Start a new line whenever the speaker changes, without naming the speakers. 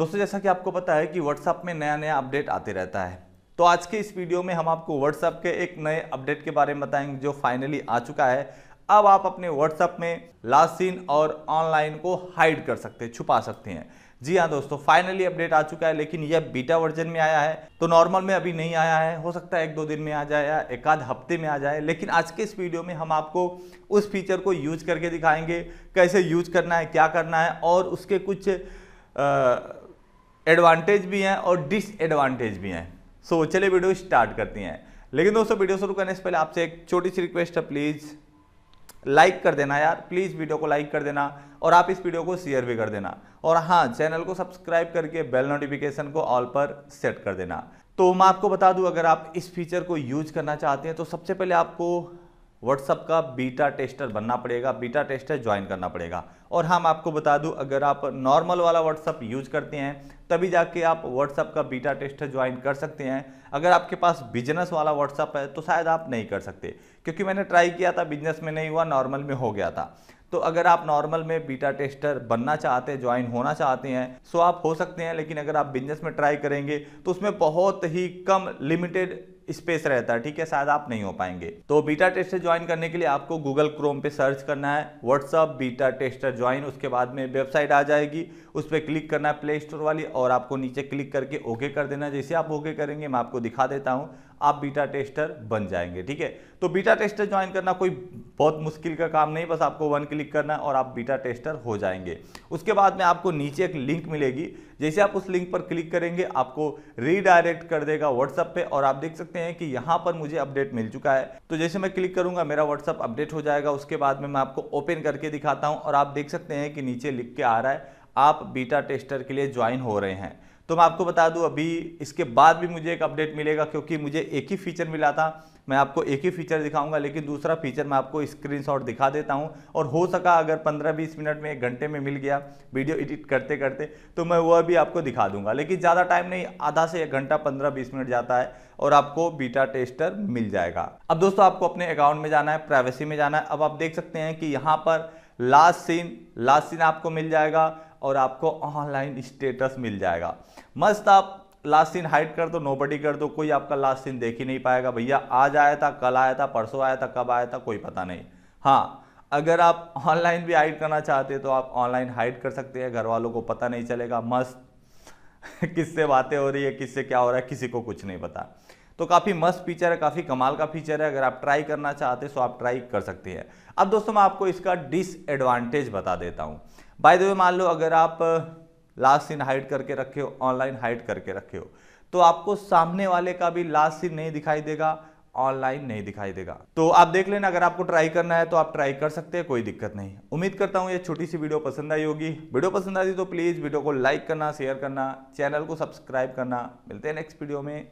दोस्तों जैसा कि आपको पता है कि व्हाट्सएप में नया नया अपडेट आते रहता है तो आज के इस वीडियो में हम आपको व्हाट्सअप के एक नए अपडेट के बारे में बताएंगे जो फाइनली आ चुका है अब आप अपने व्हाट्सएप में लास्ट सीन और ऑनलाइन को हाइड कर सकते हैं छुपा सकते हैं जी हाँ दोस्तों फाइनली अपडेट आ चुका है लेकिन यह बीटा वर्जन में आया है तो नॉर्मल में अभी नहीं आया है हो सकता है एक दो दिन में आ जाए या एक आध हफ्ते में आ जाए लेकिन आज के इस वीडियो में हम आपको उस फीचर को यूज करके दिखाएंगे कैसे यूज करना है क्या करना है और उसके कुछ आ, एडवांटेज भी हैं और डिसएडवांटेज भी हैं सो so, चलिए वीडियो स्टार्ट करती हैं लेकिन दोस्तों वीडियो शुरू करने से पहले आपसे एक छोटी सी रिक्वेस्ट है प्लीज़ लाइक कर देना यार प्लीज़ वीडियो को लाइक कर देना और आप इस वीडियो को शेयर भी कर देना और हाँ चैनल को सब्सक्राइब करके बेल नोटिफिकेशन को ऑल पर सेट कर देना तो मैं आपको बता दूं अगर आप इस फीचर को यूज करना चाहते हैं तो सबसे पहले आपको व्हाट्सअप का बीटा टेस्टर बनना पड़ेगा बीटा टेस्टर ज्वाइन करना पड़ेगा और हम आपको बता दूं अगर आप नॉर्मल वाला व्हाट्सअप यूज करते हैं तभी जाके आप व्हाट्सअप का बीटा टेस्टर ज्वाइन कर सकते हैं अगर आपके पास बिजनेस वाला व्हाट्सअप है तो शायद आप नहीं कर सकते क्योंकि मैंने ट्राई किया था बिजनेस में नहीं हुआ नॉर्मल में हो गया था तो अगर आप नॉर्मल में बीटा टेस्टर बनना चाहते हैं ज्वाइन होना चाहते हैं सो आप हो सकते हैं लेकिन अगर आप बिजनेस में ट्राई करेंगे तो उसमें बहुत ही कम लिमिटेड स्पेस रहता है ठीक है शायद आप नहीं हो पाएंगे तो बीटा टेस्टर ज्वाइन करने के लिए आपको गूगल क्रोम पे सर्च करना है व्हाट्सअप बीटा टेस्टर ज्वाइन उसके बाद में वेबसाइट आ जाएगी उस पर क्लिक करना है प्ले स्टोर वाली और आपको नीचे क्लिक करके ओके कर देना जैसे आप ओके करेंगे मैं आपको दिखा देता हूँ आप बीटा टेस्टर बन जाएंगे ठीक है तो बीटा टेस्टर ज्वाइन करना कोई बहुत मुश्किल का काम नहीं बस आपको वन क्लिक करना है और आप बीटा टेस्टर हो जाएंगे उसके बाद में आपको नीचे एक लिंक मिलेगी जैसे आप उस लिंक पर क्लिक करेंगे आपको रीडायरेक्ट कर देगा व्हाट्सअप पे और आप देख सकते हैं कि यहाँ पर मुझे अपडेट मिल चुका है तो जैसे मैं क्लिक करूंगा मेरा व्हाट्सअप अपडेट हो जाएगा उसके बाद में मैं आपको ओपन करके दिखाता हूँ और आप देख सकते हैं कि नीचे लिख के आ रहा है आप बीटा टेस्टर के लिए ज्वाइन हो रहे हैं तो मैं आपको बता दूं अभी इसके बाद भी मुझे एक अपडेट मिलेगा क्योंकि मुझे एक ही फीचर मिला था मैं आपको एक ही फीचर दिखाऊंगा लेकिन दूसरा फीचर मैं आपको स्क्रीनशॉट दिखा देता हूं और हो सका अगर 15-20 मिनट में एक घंटे में मिल गया वीडियो एडिट करते करते तो मैं वह भी आपको दिखा दूंगा लेकिन ज़्यादा टाइम नहीं आधा से एक घंटा पंद्रह बीस मिनट जाता है और आपको बीटा टेस्टर मिल जाएगा अब दोस्तों आपको अपने अकाउंट में जाना है प्राइवेसी में जाना है अब आप देख सकते हैं कि यहाँ पर लास्ट सीन लास्ट सीन आपको मिल जाएगा और आपको ऑनलाइन स्टेटस मिल जाएगा मस्त आप लास्ट सीन हाइड कर दो नो बडी कर दो कोई आपका लास्ट सीन देख ही नहीं पाएगा भैया आज आया था कल आया था परसों आया था कब आया था कोई पता नहीं हाँ अगर आप ऑनलाइन भी हाइड करना चाहते हैं तो आप ऑनलाइन हाइड कर सकते हैं घर वालों को पता नहीं चलेगा मस्त किससे बातें हो रही है किससे क्या हो रहा है किसी को कुछ नहीं पता तो काफ़ी मस्त फीचर है काफ़ी कमाल का फीचर है अगर आप ट्राई करना चाहते हैं तो आप ट्राई कर सकते हैं अब दोस्तों मैं आपको इसका डिसएडवांटेज बता देता हूँ बाय द वे मान लो अगर आप लास्ट सीन हाइड करके रखे हो ऑनलाइन हाइड करके रखे हो तो आपको सामने वाले का भी लास्ट सीन नहीं दिखाई देगा ऑनलाइन नहीं दिखाई देगा तो आप देख लेना अगर आपको ट्राई करना है तो आप ट्राई कर सकते हैं कोई दिक्कत नहीं उम्मीद करता हूँ ये छोटी सी वीडियो पसंद आई होगी वीडियो पसंद आई तो प्लीज़ वीडियो को लाइक करना शेयर करना चैनल को सब्सक्राइब करना मिलते हैं नेक्स्ट वीडियो में